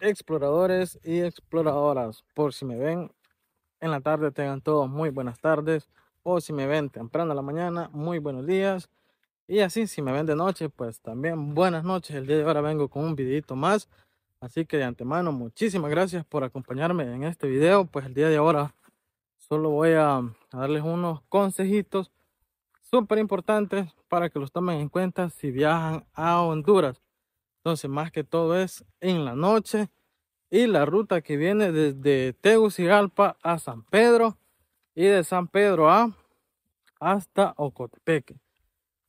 exploradores y exploradoras. Por si me ven en la tarde, tengan todos muy buenas tardes. O si me ven temprano en la mañana, muy buenos días. Y así, si me ven de noche, pues también buenas noches. El día de ahora vengo con un videito más. Así que de antemano, muchísimas gracias por acompañarme en este video. Pues el día de ahora solo voy a, a darles unos consejitos súper importantes para que los tomen en cuenta si viajan a Honduras. Entonces, más que todo es en la noche y la ruta que viene desde Tegucigalpa a San Pedro y de San Pedro a hasta Ocotepeque.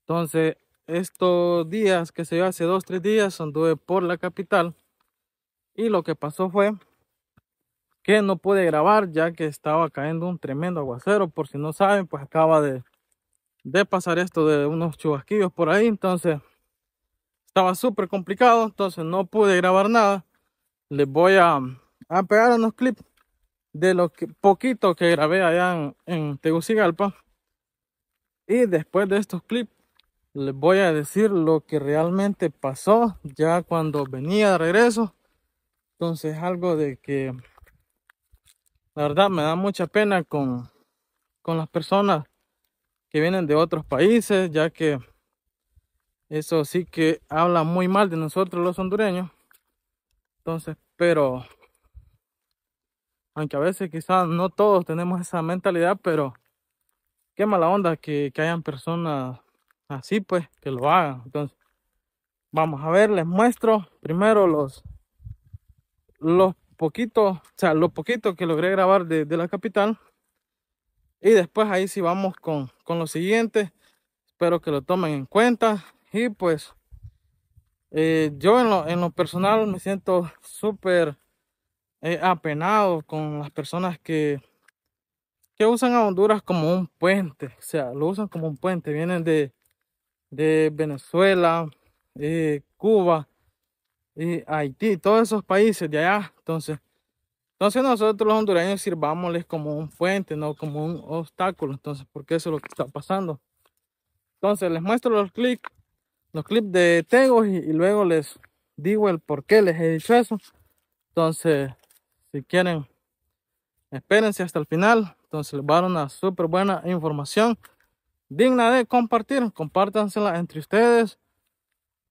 Entonces, estos días que se dio hace dos, tres días, anduve por la capital y lo que pasó fue que no pude grabar ya que estaba cayendo un tremendo aguacero. Por si no saben, pues acaba de, de pasar esto de unos chubasquillos por ahí. Entonces, estaba súper complicado, entonces no pude grabar nada. Les voy a, a pegar unos clips de lo que, poquito que grabé allá en, en, Tegucigalpa. Y después de estos clips, les voy a decir lo que realmente pasó ya cuando venía de regreso. Entonces, algo de que la verdad me da mucha pena con, con las personas que vienen de otros países, ya que eso sí que habla muy mal de nosotros los hondureños. Entonces, pero... Aunque a veces quizás no todos tenemos esa mentalidad, pero... Qué mala onda que, hayan personas así, pues, que lo hagan. Entonces, vamos a ver, les muestro primero los... Los poquitos, o sea, los poquitos que logré grabar de, la capital. Y después ahí sí vamos con, con lo siguiente. Espero que lo tomen en cuenta. Y pues eh, yo en lo, en lo, personal me siento súper eh, apenado con las personas que, que usan a Honduras como un puente. O sea, lo usan como un puente. Vienen de, Venezuela, eh, Cuba, Haití, todos esos países de allá. Entonces, entonces nosotros los hondureños sirvámosles como un puente, no como un obstáculo. Entonces, porque eso es lo que está pasando. Entonces, les muestro los clics los clips de tengo y, luego les digo el por qué les he dicho eso. Entonces, si quieren, espérense hasta el final. Entonces les a una súper buena información digna de compartir. Compártansela entre ustedes,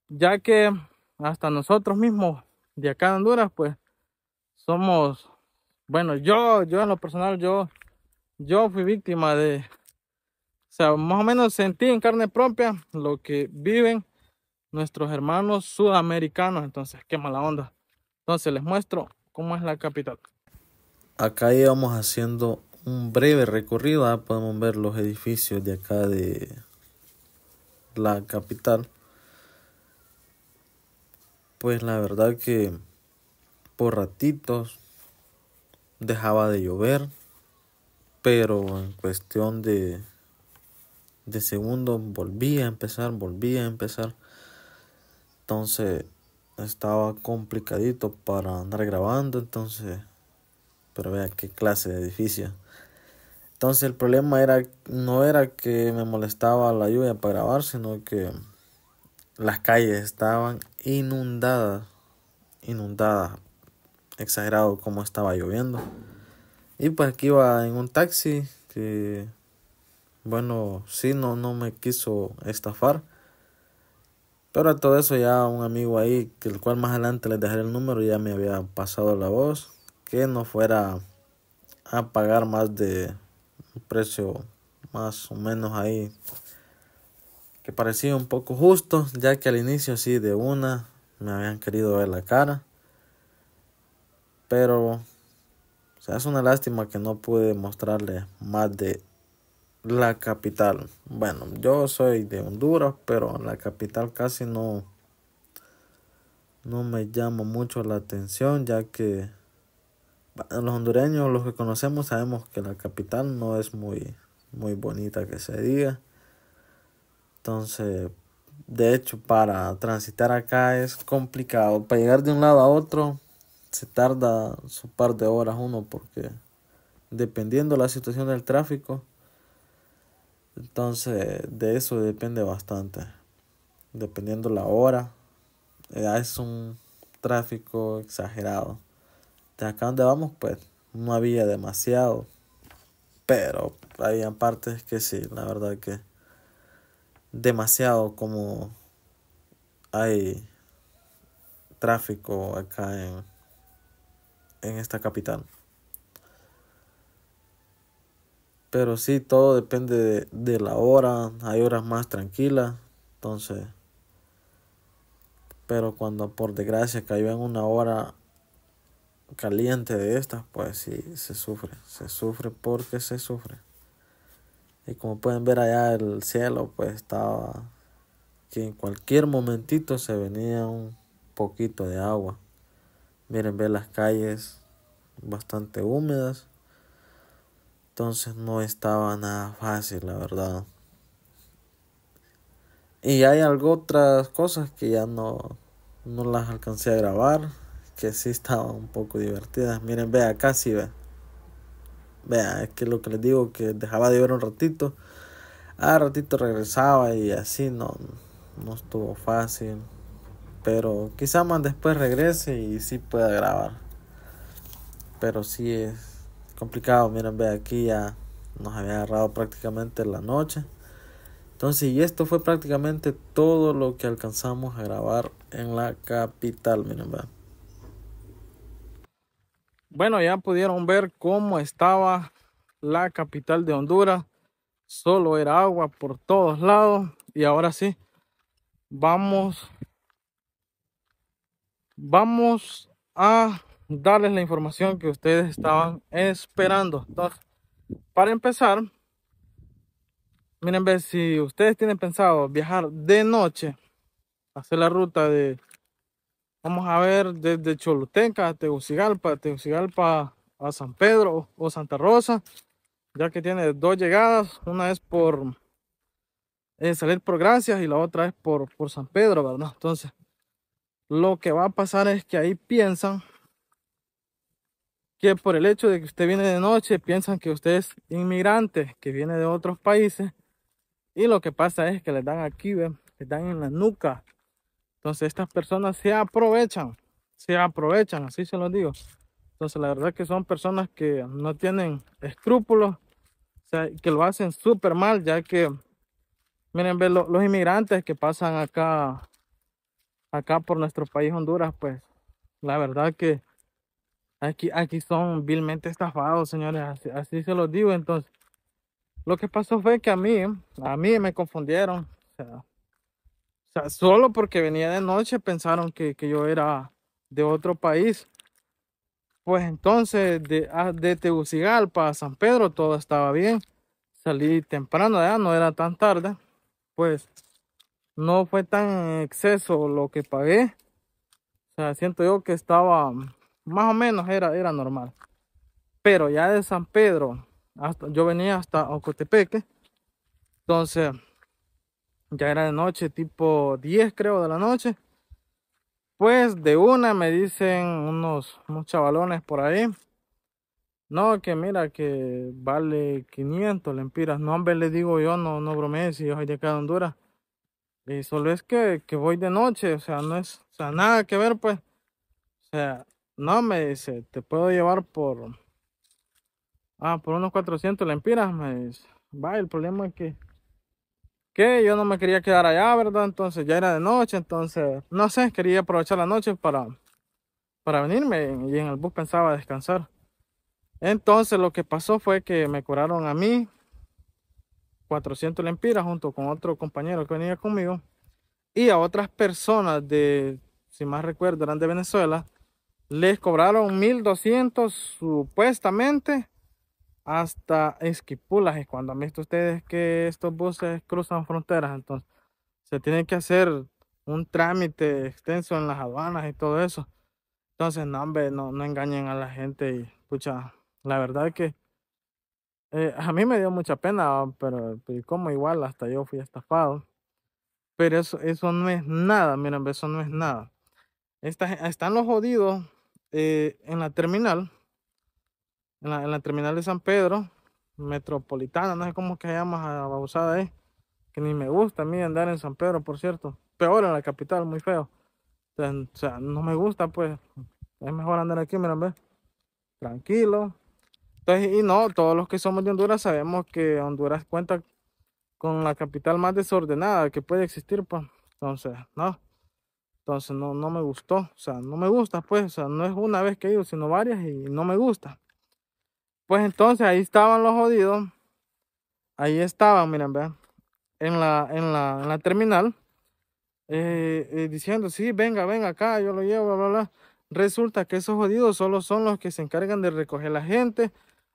ya que hasta nosotros mismos de acá en Honduras, pues somos, bueno, yo, yo en lo personal, yo, yo fui víctima de, o sea, más o menos sentí en carne propia lo que viven nuestros hermanos sudamericanos. Entonces, qué mala onda. Entonces, les muestro cómo es la capital. Acá íbamos haciendo un breve recorrido. ¿ah? podemos ver los edificios de acá de la capital. Pues la verdad que por ratitos dejaba de llover. Pero en cuestión de, de segundos volvía a empezar, volvía a empezar. Entonces estaba complicadito para andar grabando, entonces, pero vea qué clase de edificio. Entonces el problema era no era que me molestaba la lluvia para grabar, sino que las calles estaban inundadas, inundadas, exagerado como estaba lloviendo. Y pues aquí iba en un taxi que, bueno, sí, no, no me quiso estafar pero a todo eso ya un amigo ahí, que el cual más adelante les dejaré el número, ya me había pasado la voz, que no fuera a pagar más de un precio más o menos ahí que parecía un poco justo, ya que al inicio sí de una me habían querido ver la cara. Pero sea, es una lástima que no pude mostrarle más de la capital. Bueno, yo soy de Honduras, pero la capital casi no, no me llama mucho la atención, ya que los hondureños, los que conocemos, sabemos que la capital no es muy, muy bonita que se diga. Entonces, de hecho, para transitar acá es complicado. Para llegar de un lado a otro, se tarda su par de horas uno, porque dependiendo la situación del tráfico, entonces, de eso depende bastante. Dependiendo la hora, eh, es un tráfico exagerado. De acá donde vamos, pues no había demasiado. Pero había partes que sí, la verdad que demasiado como hay tráfico acá en, en esta capital. Pero sí, todo depende de, la hora. Hay horas más tranquilas. Entonces. Pero cuando por desgracia cayó en una hora caliente de estas, pues sí, se sufre. Se sufre porque se sufre. Y como pueden ver allá el cielo, pues estaba que en cualquier momentito se venía un poquito de agua. Miren, ve las calles bastante húmedas. Entonces no estaba nada fácil, la verdad. Y hay algo otras cosas que ya no, no las alcancé a grabar, que sí estaban un poco divertidas. Miren, vea, casi ve. Vea, es que lo que les digo, que dejaba de ver un ratito. Ah, ratito regresaba y así no, no estuvo fácil. Pero quizá más después regrese y sí pueda grabar. Pero sí es complicado. Miren, ve aquí ya nos había agarrado prácticamente la noche. Entonces, y esto fue prácticamente todo lo que alcanzamos a grabar en la capital. Miren, ve Bueno, ya pudieron ver cómo estaba la capital de Honduras. Solo era agua por todos lados. Y ahora sí, vamos, vamos a darles la información que ustedes estaban esperando. para empezar, miren, ver si ustedes tienen pensado viajar de noche, hacer la ruta de, vamos a ver, desde Choluteca a Tegucigalpa, Tegucigalpa a San Pedro o Santa Rosa, ya que tiene dos llegadas, una es por eh, salir por Gracias y la otra es por, por San Pedro, ¿verdad? Entonces, lo que va a pasar es que ahí piensan que por el hecho de que usted viene de noche piensan que usted es inmigrante, que viene de otros países. Y lo que pasa es que les dan aquí, ¿ve? les dan en la nuca. Entonces estas personas se aprovechan, se aprovechan, así se lo digo. Entonces la verdad que son personas que no tienen escrúpulos, o sea, que lo hacen súper mal, ya que, miren, los, los inmigrantes que pasan acá, acá por nuestro país Honduras, pues la verdad que Aquí, aquí son vilmente estafados, señores. Así, se los digo. Entonces, lo que pasó fue que a mí, a mí me confundieron. O sea, solo porque venía de noche pensaron que, yo era de otro país. Pues entonces, de, ah, de Tegucigalpa a San Pedro, todo estaba bien. Salí temprano, ya no era tan tarde. Pues no fue tan exceso lo que pagué. O sea, siento yo que estaba más o menos era, era normal. Pero ya de San Pedro, hasta, yo venía hasta Ocotepeque, entonces ya era de noche, tipo 10 creo de la noche. Pues de una me dicen unos, unos chavalones por ahí. No, que mira, que vale 500 lempiras. No, hombre, le digo yo, no, no bromees, si yo soy de acá de Honduras. Y eh, solo es que, voy de noche, o sea, no es, o sea, nada que ver, pues. O sea, no, me dice, te puedo llevar por... Ah, por unos 400 lempiras, me dice. Va, el problema es que... Que yo no me quería quedar allá, ¿verdad? Entonces ya era de noche, entonces... No sé, quería aprovechar la noche para... Para venirme y en el bus pensaba descansar. Entonces lo que pasó fue que me curaron a mí 400 lempiras junto con otro compañero que venía conmigo y a otras personas de, si más recuerdo, eran de Venezuela, les cobraron 1200 supuestamente hasta Esquipulas. Y cuando han visto ustedes que estos buses cruzan fronteras, entonces se tiene que hacer un trámite extenso en las aduanas y todo eso. Entonces, no, no, engañen a la gente y, la verdad que eh, a mí me dio mucha pena, pero, como igual, hasta yo fui estafado. Pero eso, eso no es nada, miren, eso no es nada. están los jodidos eh, en la terminal, en la, terminal de San Pedro, metropolitana, no sé cómo que se llama a babosada ahí, que ni me gusta a mí andar en San Pedro, por cierto. Peor en la capital, muy feo. O sea, no me gusta, pues. Es mejor andar aquí, miren, ve. Tranquilo. Entonces, y no, todos los que somos de Honduras sabemos que Honduras cuenta con la capital más desordenada que puede existir, pues. Entonces, no. Entonces no, me gustó, o sea, no me gusta, pues, o sea, no es una vez que he ido, sino varias y no me gusta. Pues entonces ahí estaban los jodidos, ahí estaban, miren, vean, en la, en la, terminal, eh, eh, diciendo, sí, venga, venga acá, yo lo llevo, bla, bla, bla. Resulta que esos jodidos solo son los que se encargan de recoger la gente.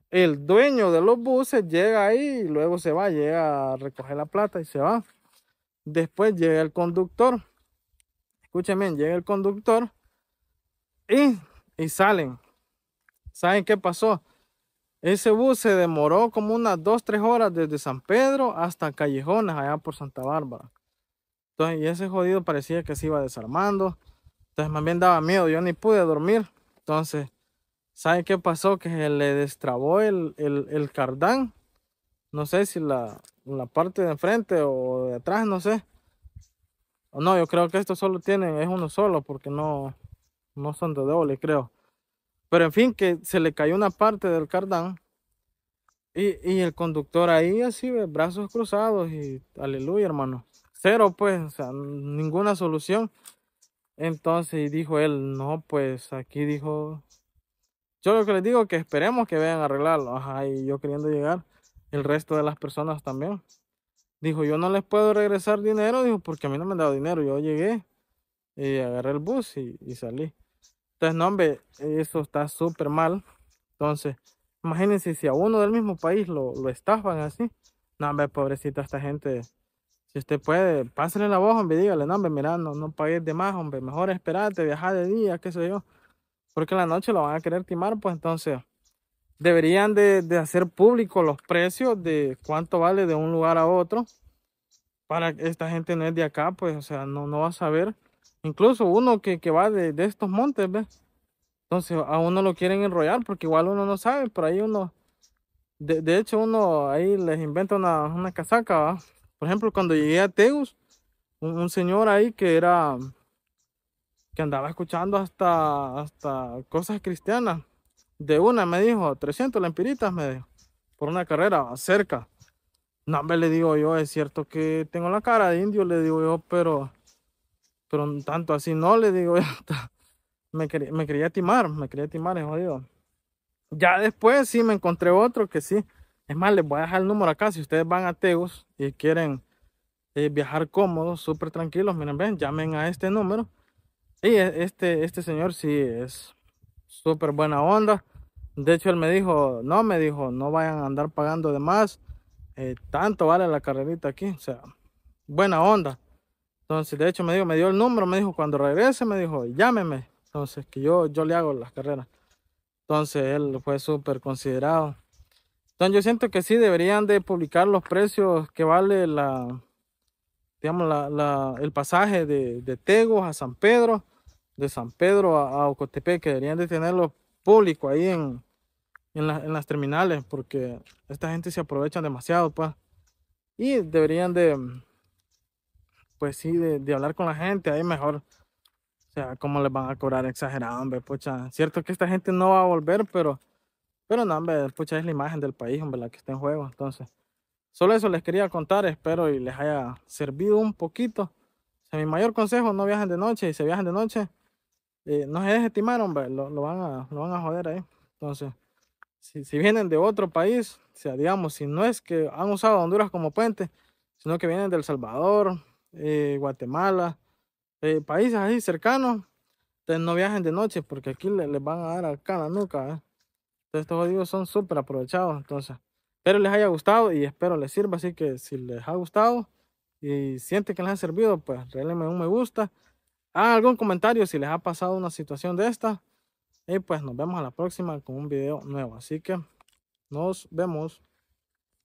El dueño de los buses llega ahí y luego se va, llega a recoger la plata y se va. Después llega el conductor Escúcheme, llega el conductor y, salen. ¿Saben qué pasó? Ese bus se demoró como unas 2, 3 horas desde San Pedro hasta Callejones, allá por Santa Bárbara. Entonces, y ese jodido parecía que se iba desarmando. Entonces, más bien daba miedo, yo ni pude dormir. Entonces, ¿saben qué pasó? Que se le destrabó el, cardán. No sé si la, la parte de enfrente o de atrás, no sé. No, yo creo que esto solo tiene, es uno solo, porque no, no son de doble, creo. Pero en fin, que se le cayó una parte del cardán. Y, el conductor ahí así, brazos cruzados y aleluya, hermano. Cero, pues, ninguna solución. Entonces dijo él, no, pues aquí dijo, yo lo que les digo que esperemos que vean arreglarlo. Ajá, y yo queriendo llegar, el resto de las personas también. Dijo, yo no les puedo regresar dinero, dijo, porque a mí no me han dado dinero. Yo llegué y agarré el bus y, salí. Entonces, no, hombre, eso está súper mal. Entonces, imagínense si a uno del mismo país lo, lo estafan así. No, hombre, pobrecita esta gente. Si usted puede, pásenle la voz, hombre, dígale, no, hombre, mira, no, no pagues de más, hombre, mejor esperate, viajar de día, qué sé yo. Porque en la noche lo van a querer timar, pues entonces deberían de, de hacer público los precios de cuánto vale de un lugar a otro para que esta gente no es de acá, pues, o sea, no, no va a saber. Incluso uno que, que va de, de, estos montes, ¿ves? Entonces a uno lo quieren enrollar porque igual uno no sabe, por ahí uno, de, de hecho uno ahí les inventa una, una casaca, ¿va? Por ejemplo, cuando llegué a Teus, un, un, señor ahí que era, que andaba escuchando hasta, hasta cosas cristianas. De una me dijo, 300 lempiritas me por una carrera cerca. No, me le digo yo, es cierto que tengo la cara de indio, le digo yo, pero, pero tanto así no, le digo yo. Me, quería, me timar, me quería timar, es jodido. Ya después sí me encontré otro que sí. Es más, les voy a dejar el número acá. Si ustedes van a Tegus y quieren eh, viajar cómodos, súper tranquilos, miren, ven, llamen a este número. Y e, este, este señor sí es súper buena onda. De hecho, él me dijo, no, me dijo, no vayan a andar pagando de más. Eh, tanto vale la carrerita aquí. O sea, buena onda. Entonces, de hecho, me dijo, me dio el número, me dijo, cuando regrese, me dijo, llámeme. Entonces, que yo, yo le hago las carreras. Entonces, él fue súper considerado. Entonces, yo siento que sí deberían de publicar los precios que vale la, digamos, la, el pasaje de, de Tegos a San Pedro, de San Pedro a, Ocotepec, que deberían de tener público ahí en, en, las terminales, porque esta gente se aprovecha demasiado, pa. Pues. Y deberían de, pues sí, de, hablar con la gente, ahí mejor. O sea, cómo les van a cobrar exagerado, hombre, pucha. Cierto que esta gente no va a volver, pero, pero no, hombre, pucha, es la imagen del país, hombre, la que está en juego. Entonces, solo eso les quería contar, espero y les haya servido un poquito. O sea, mi mayor consejo, no viajen de noche, y si viajan de noche, eh, no se desestimaron, lo, lo, van a, lo van a joder ahí. Entonces, si, vienen de otro país, sea, digamos, si no es que han usado Honduras como puente, sino que vienen del Salvador, eh, Guatemala, eh, países ahí cercanos, entonces no viajen de noche porque aquí les van a dar acá la nuca. Entonces, estos jodidos son súper aprovechados. Entonces, espero les haya gustado y espero les sirva. Así que si les ha gustado y siente que les ha servido, pues regálenme un me gusta hagan ah, algún comentario si les ha pasado una situación de esta. Y pues nos vemos a la próxima con un video nuevo. Así que nos vemos.